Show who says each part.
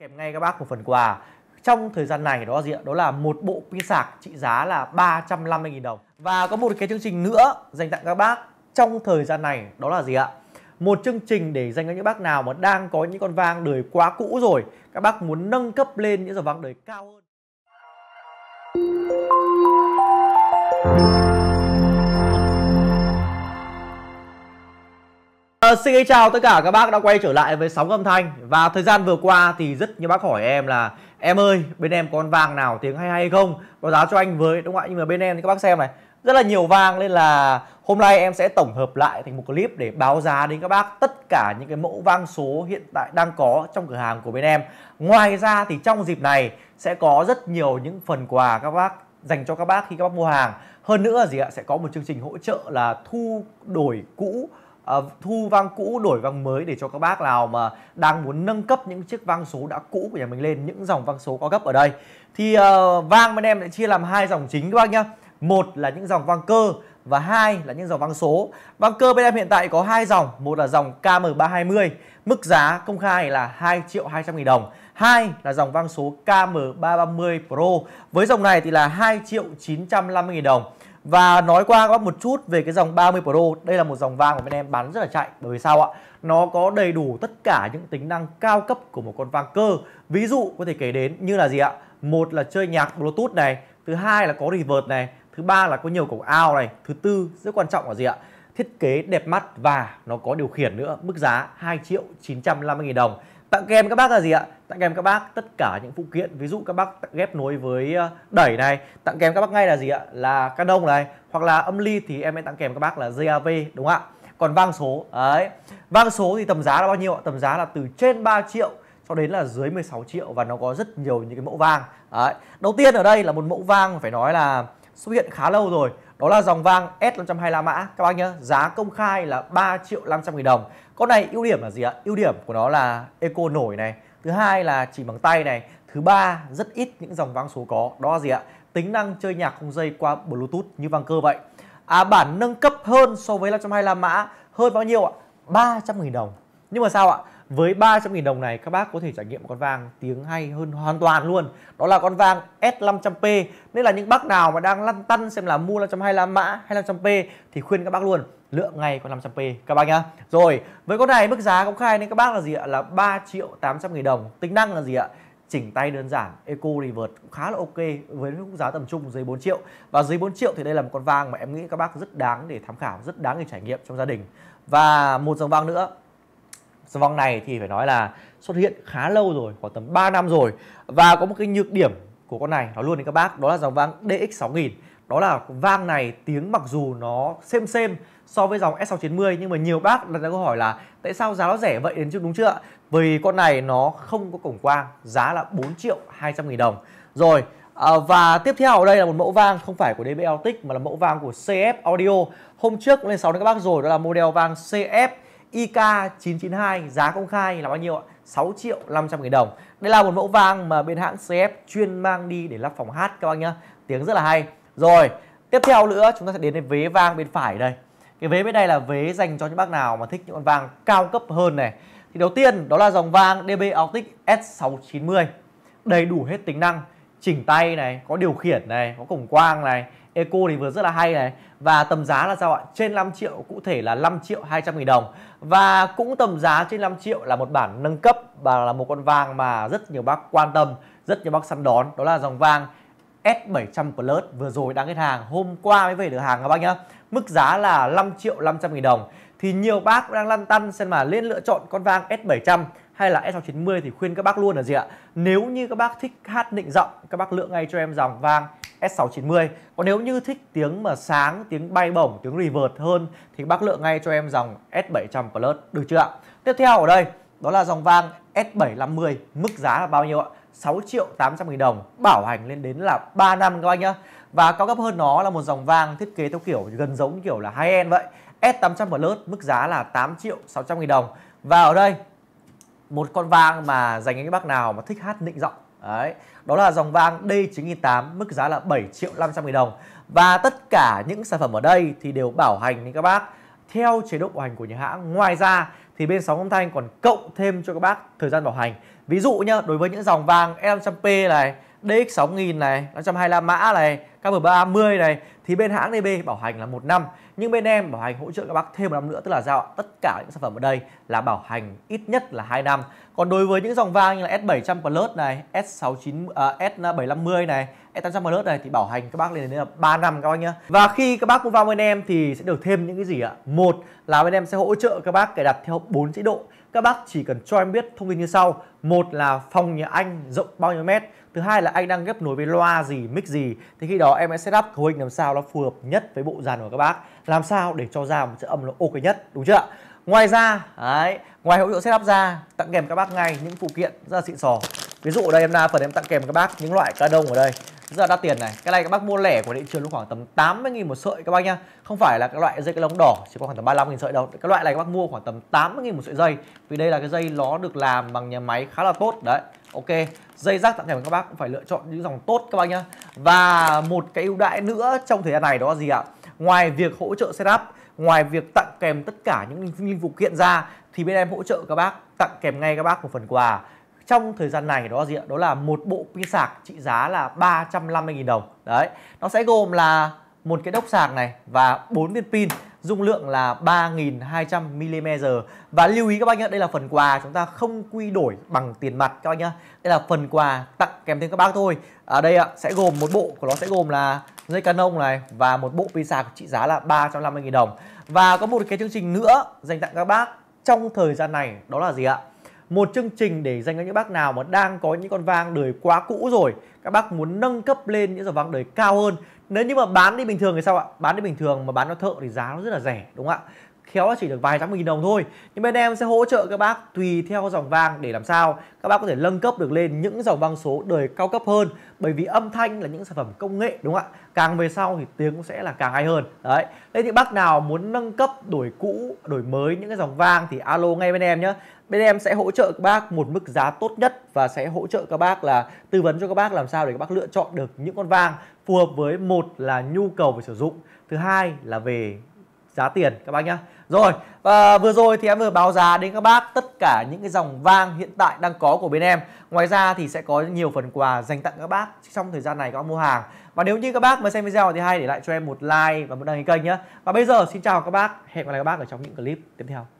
Speaker 1: kèm ngay các bác một phần quà trong thời gian này đó gì Đó là một bộ pin sạc trị giá là 350.000 đồng. Và có một cái chương trình nữa dành tặng các bác trong thời gian này đó là gì ạ? Một chương trình để dành cho những bác nào mà đang có những con vang đời quá cũ rồi, các bác muốn nâng cấp lên những dòng vang đời cao hơn. xin chào tất cả các bác đã quay trở lại với sóng âm thanh Và thời gian vừa qua thì rất nhiều bác hỏi em là Em ơi bên em con vàng nào tiếng hay hay không Báo giá cho anh với đúng không ạ Nhưng mà bên em thì các bác xem này Rất là nhiều vàng nên là hôm nay em sẽ tổng hợp lại thành một clip Để báo giá đến các bác tất cả những cái mẫu vang số hiện tại đang có trong cửa hàng của bên em Ngoài ra thì trong dịp này sẽ có rất nhiều những phần quà các bác dành cho các bác khi các bác mua hàng hơn nữa là gì ạ sẽ có một chương trình hỗ trợ là thu đổi cũ Ờ, thu vang cũ đổi vang mới để cho các bác nào mà đang muốn nâng cấp những chiếc vang số đã cũ của nhà mình lên những dòng vang số cao cấp ở đây thì uh, vang bên em sẽ chia làm hai dòng chính các bác nhá một là những dòng vang cơ và hai là những dòng vang số. Vang cơ bên em hiện tại có hai dòng, một là dòng KM320, mức giá công khai là 2 triệu 200 nghìn đồng. Hai là dòng vang số KM330 Pro, với dòng này thì là 2 triệu 950 nghìn đồng. Và nói qua các bác một chút về cái dòng 30 Pro Đây là một dòng vang của bên em bán rất là chạy Bởi vì sao ạ? Nó có đầy đủ tất cả những tính năng cao cấp của một con vang cơ Ví dụ có thể kể đến như là gì ạ? Một là chơi nhạc Bluetooth này Thứ hai là có reverb này Thứ ba là có nhiều cổng out này Thứ tư rất quan trọng là gì ạ? Thiết kế đẹp mắt và nó có điều khiển nữa Mức giá 2 triệu 950 nghìn đồng tặng kèm các bác là gì ạ tặng kèm các bác tất cả những phụ kiện ví dụ các bác ghép nối với ờ, đẩy này tặng kèm các bác ngay là gì ạ là canon này hoặc là âm ly thì em sẽ tặng kèm các bác là jav đúng không ạ còn vang số ấy vang số thì tầm giá là bao nhiêu ạ tầm giá là từ trên 3 triệu cho đến là dưới 16 triệu và nó có rất nhiều những cái mẫu vang đấy. đầu tiên ở đây là một mẫu vang phải nói là xuất hiện khá lâu rồi đó là dòng vang S525 mã các bác nhớ Giá công khai là 3 triệu 500 nghìn đồng Con này ưu điểm là gì ạ? Ưu điểm của nó là eco nổi này Thứ hai là chỉ bằng tay này Thứ ba rất ít những dòng vang số có Đó là gì ạ? Tính năng chơi nhạc không dây qua Bluetooth như vang cơ vậy À bản nâng cấp hơn so với 525 mã Hơn bao nhiêu ạ? 300 nghìn đồng Nhưng mà sao ạ? Với 300.000 đồng này các bác có thể trải nghiệm một con vang tiếng hay hơn hoàn toàn luôn Đó là con vang S500P Nên là những bác nào mà đang lăn tăn xem là mua 525 mã hay 500P Thì khuyên các bác luôn lựa ngay con 500p các bác nhá. Rồi, với con này mức giá công khai nên các bác là gì ạ? Là 3 triệu 800 nghìn đồng. Tính năng là gì ạ? Chỉnh tay đơn giản, Eco Revert cũng khá là ok với mức giá tầm trung dưới 4 triệu. Và dưới 4 triệu thì đây là một con vang mà em nghĩ các bác rất đáng để tham khảo, rất đáng để trải nghiệm trong gia đình. Và một dòng vang nữa vòng này thì phải nói là xuất hiện khá lâu rồi, khoảng tầm 3 năm rồi. Và có một cái nhược điểm của con này nó luôn đến các bác, đó là dòng vang DX6000. Đó là vang này tiếng mặc dù nó xem xem so với dòng S690 nhưng mà nhiều bác đặt ra câu hỏi là tại sao giá nó rẻ vậy đến trước đúng chưa? Vì con này nó không có cổng quang, giá là 4 triệu 200 nghìn đồng. Rồi, à, và tiếp theo ở đây là một mẫu vang không phải của DB Autic mà là mẫu vang của CF Audio. Hôm trước cũng lên sóng đến các bác rồi, đó là model vang CF IK992 giá công khai là bao nhiêu ạ? 6 triệu 500 nghìn đồng. Đây là một mẫu vang mà bên hãng CF chuyên mang đi để lắp phòng hát các bác nhá. Tiếng rất là hay. Rồi, tiếp theo nữa chúng ta sẽ đến với vế vang bên phải đây. Cái vế bên đây là vế dành cho những bác nào mà thích những con vang cao cấp hơn này. Thì đầu tiên đó là dòng vang DB Optic S690. Đầy đủ hết tính năng, chỉnh tay này, có điều khiển này, có cổng quang này, Eco thì vừa rất là hay này và tầm giá là sao ạ? Trên 5 triệu cụ thể là 5 triệu 200 nghìn đồng và cũng tầm giá trên 5 triệu là một bản nâng cấp và là một con vàng mà rất nhiều bác quan tâm, rất nhiều bác săn đón đó là dòng vàng S700 Plus vừa rồi đang kết hàng hôm qua mới về được hàng các bác nhá mức giá là 5 triệu 500 nghìn đồng thì nhiều bác đang lăn tăn xem mà lên lựa chọn con vang S700 hay là S690 thì khuyên các bác luôn là gì ạ nếu như các bác thích hát nịnh giọng các bác lựa ngay cho em dòng vang S690 Còn nếu như thích tiếng mà sáng, tiếng bay bổng, tiếng reverb hơn thì bác lựa ngay cho em dòng S700 Plus được chưa ạ? Tiếp theo ở đây đó là dòng vang S750 mức giá là bao nhiêu ạ? 6 triệu 800 nghìn đồng bảo hành lên đến là 3 năm các anh nhá và cao cấp hơn nó là một dòng vang thiết kế theo kiểu gần giống kiểu là hai en vậy S800 Plus mức giá là 8 triệu 600 nghìn đồng và ở đây một con vang mà dành cho các bác nào mà thích hát nịnh giọng Đấy, đó là dòng vàng D908 mức giá là 7 triệu 500 nghìn đồng Và tất cả những sản phẩm ở đây thì đều bảo hành đến các bác theo chế độ bảo hành của nhà hãng Ngoài ra thì bên sóng âm thanh còn cộng thêm cho các bác thời gian bảo hành Ví dụ nhá, đối với những dòng vàng E500P này DX6000 này, 525 mã này, KM330 này thì bên hãng DB bảo hành là một năm nhưng bên em bảo hành hỗ trợ các bác thêm một năm nữa tức là giao tất cả những sản phẩm ở đây là bảo hành ít nhất là 2 năm còn đối với những dòng vang như là S700 Plus này S69 à, S750 này S800 Plus này thì bảo hành các bác lên đến là 3 năm các bác nhé và khi các bác mua vang bên em thì sẽ được thêm những cái gì ạ một là bên em sẽ hỗ trợ các bác cài đặt theo 4 chế độ các bác chỉ cần cho em biết thông tin như sau một là phòng nhà anh rộng bao nhiêu mét thứ hai là anh đang ghép nối với loa gì mic gì thì khi đó em sẽ setup cấu hình làm sao nó phù hợp nhất với bộ dàn của các bác làm sao để cho ra một chất âm nó ok nhất đúng chưa ạ ngoài ra đấy, ngoài hỗ trợ setup ra tặng kèm các bác ngay những phụ kiện rất là xịn sò ví dụ ở đây em ra phần em tặng kèm các bác những loại ca đông ở đây rất là đắt tiền này cái này các bác mua lẻ của thị trường lúc khoảng tầm 80 000 một sợi các bác nhá không phải là cái loại dây cái lông đỏ chỉ có khoảng tầm 35 000 sợi đâu cái loại này các bác mua khoảng tầm 80 000 một sợi dây vì đây là cái dây nó được làm bằng nhà máy khá là tốt đấy Ok, dây rác tặng kèm các bác cũng phải lựa chọn những dòng tốt các bác nhá. Và một cái ưu đãi nữa trong thời gian này đó là gì ạ? Ngoài việc hỗ trợ setup, ngoài việc tặng kèm tất cả những linh vụ kiện ra thì bên em hỗ trợ các bác tặng kèm ngay các bác một phần quà trong thời gian này đó là gì ạ? Đó là một bộ pin sạc trị giá là 350.000 đồng. Đấy, nó sẽ gồm là một cái đốc sạc này và bốn viên pin dung lượng là 3200mAh và lưu ý các bác nhé đây là phần quà chúng ta không quy đổi bằng tiền mặt các bác nhé đây là phần quà tặng kèm thêm các bác thôi ở đây ạ sẽ gồm một bộ của nó sẽ gồm là dây Canon này và một bộ pin sạc trị giá là 350.000 đồng và có một cái chương trình nữa dành tặng các bác trong thời gian này đó là gì ạ một chương trình để dành cho những bác nào mà đang có những con vang đời quá cũ rồi các bác muốn nâng cấp lên những dòng vang đời cao hơn nếu như mà bán đi bình thường thì sao ạ bán đi bình thường mà bán cho thợ thì giá nó rất là rẻ đúng không ạ khéo chỉ được vài trăm nghìn đồng thôi nhưng bên em sẽ hỗ trợ các bác tùy theo dòng vang để làm sao các bác có thể nâng cấp được lên những dòng vang số đời cao cấp hơn bởi vì âm thanh là những sản phẩm công nghệ đúng không ạ càng về sau thì tiếng cũng sẽ là càng hay hơn đấy thế thì bác nào muốn nâng cấp đổi cũ đổi mới những cái dòng vang thì alo ngay bên em nhé bên em sẽ hỗ trợ các bác một mức giá tốt nhất và sẽ hỗ trợ các bác là tư vấn cho các bác làm sao để các bác lựa chọn được những con vang phù hợp với một là nhu cầu về sử dụng thứ hai là về giá tiền các bác nhá rồi, và vừa rồi thì em vừa báo giá đến các bác tất cả những cái dòng vang hiện tại đang có của bên em. Ngoài ra thì sẽ có nhiều phần quà dành tặng các bác trong thời gian này các bác mua hàng. Và nếu như các bác mới xem video thì hãy để lại cho em một like và một đăng ký kênh nhé. Và bây giờ xin chào các bác, hẹn gặp lại các bác ở trong những clip tiếp theo.